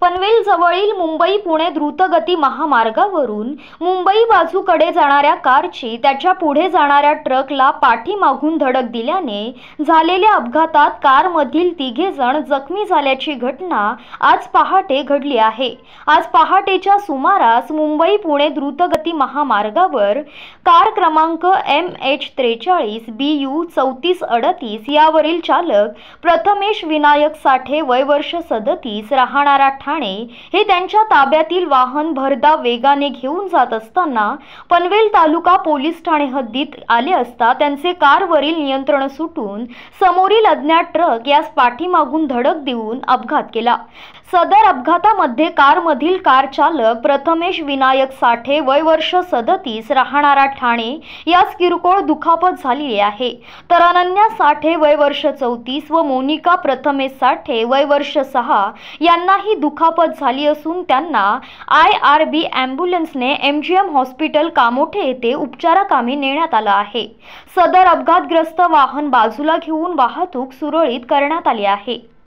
पनवेल जवळील मुंबई पुणे द्रुतगती महामार्गावरून मुंबई बाजूकडे जाणाऱ्या कारची त्याच्या पुढे जाणाऱ्या ट्रकला पाठीमागून धडक दिल्याने झालेल्या अपघातात कारमधील तिघे जण जखमी झाल्याची घटना आज पहाटे घडली आहे आज पहाटेच्या सुमारास मुंबई पुणे द्रुतगती महामार्गावर कार क्रमांक एम एच त्रेचाळीस बी यू चौतीस अडतीस यावरील चालक प्रथमेश विनायक साठे वय वर्ष सदतीस राहणारा ठाणे हे त्यांच्या ताब्यातील वाहन भरदा वेगाने घेऊन जात असताना पनवेल तालुका पोलीस ठाणे हद्दीत आले असता त्यांचे कारवरील नियंत्रण सुटून समोरील अज्ञात ट्रक यास पाठीमागून धडक देऊन अपघात केला सदर अपघातामध्ये कारमधील कार चालक प्रथमेश विनायक साठे वय वर्ष सदतीस राहणारा ठाणे यास किरकोळ दुखापत झाली आहे तर अनन्या साठे वय वर्ष चौतीस व मोनिका प्रथमेश साठे वय वर्ष सहा यांनाही दुख दुखापत झाली असून त्यांना आय आर बी ॲम्ब्युलन्सने M G M hospital Kamothe येथे उपचाराकामी नेण्यात आला आहे सदर अपघातग्रस्त वाहन बाजूला घेऊन वाहतूक सुरळीत करण्यात आली आहे